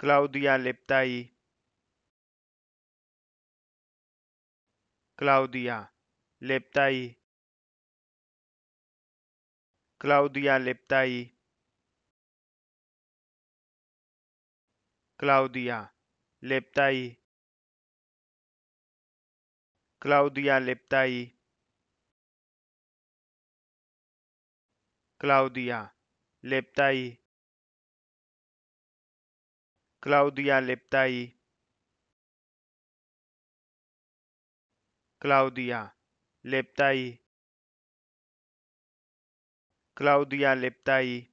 Claudia Leptai. Claudia Leptai. Claudia Leptai. Claudia Leptai. Claudia Leptai. Claudia Leptai. Claudia Leptai. Claudia Leptai. Claudia Leptai.